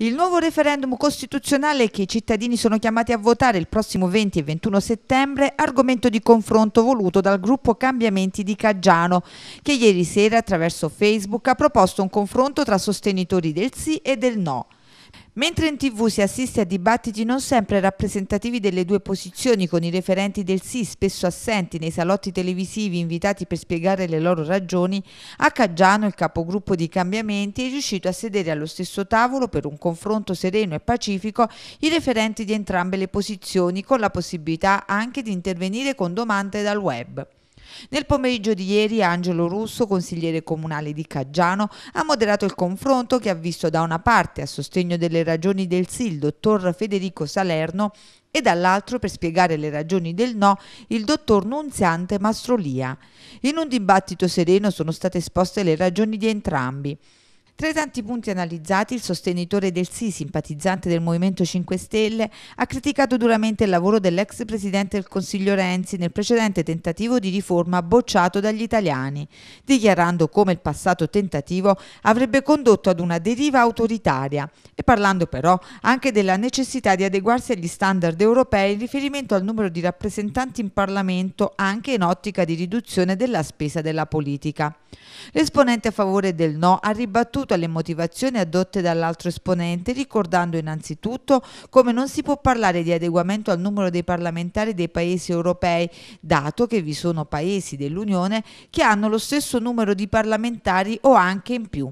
Il nuovo referendum costituzionale che i cittadini sono chiamati a votare il prossimo 20 e 21 settembre, è argomento di confronto voluto dal gruppo Cambiamenti di Caggiano, che ieri sera attraverso Facebook ha proposto un confronto tra sostenitori del sì e del no. Mentre in tv si assiste a dibattiti non sempre rappresentativi delle due posizioni con i referenti del sì spesso assenti nei salotti televisivi invitati per spiegare le loro ragioni, a Caggiano il capogruppo di cambiamenti è riuscito a sedere allo stesso tavolo per un confronto sereno e pacifico i referenti di entrambe le posizioni con la possibilità anche di intervenire con domande dal web. Nel pomeriggio di ieri Angelo Russo, consigliere comunale di Caggiano, ha moderato il confronto che ha visto da una parte a sostegno delle ragioni del sì il dottor Federico Salerno e dall'altro per spiegare le ragioni del no il dottor Nunziante Mastrolia. In un dibattito sereno sono state esposte le ragioni di entrambi. Tra i tanti punti analizzati, il sostenitore del sì, simpatizzante del Movimento 5 Stelle, ha criticato duramente il lavoro dell'ex presidente del Consiglio Renzi nel precedente tentativo di riforma bocciato dagli italiani, dichiarando come il passato tentativo avrebbe condotto ad una deriva autoritaria e parlando però anche della necessità di adeguarsi agli standard europei in riferimento al numero di rappresentanti in Parlamento anche in ottica di riduzione della spesa della politica. L'esponente a favore del no ha ribattuto riferimento alle motivazioni adotte dall'altro esponente, ricordando innanzitutto come non si può parlare di adeguamento al numero dei parlamentari dei paesi europei, dato che vi sono paesi dell'Unione che hanno lo stesso numero di parlamentari o anche in più.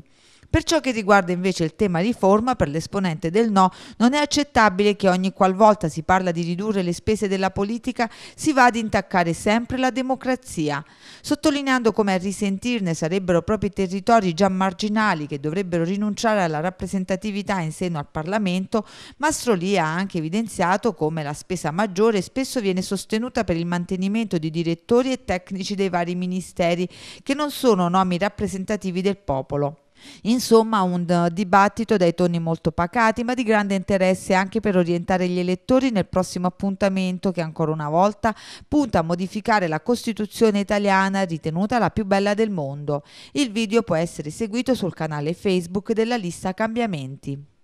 Per ciò che riguarda invece il tema di forma, per l'esponente del no, non è accettabile che ogni qualvolta si parla di ridurre le spese della politica si va ad intaccare sempre la democrazia, sottolineando come a risentirne sarebbero proprio i territori già marginali che dovrebbero rinunciare alla rappresentatività in seno al Parlamento, Mastrolì ha anche evidenziato come la spesa maggiore spesso viene sostenuta per il mantenimento di direttori e tecnici dei vari ministeri, che non sono nomi rappresentativi del popolo. Insomma, un eh, dibattito dai toni molto pacati, ma di grande interesse anche per orientare gli elettori nel prossimo appuntamento che ancora una volta punta a modificare la Costituzione italiana ritenuta la più bella del mondo. Il video può essere seguito sul canale Facebook della lista Cambiamenti.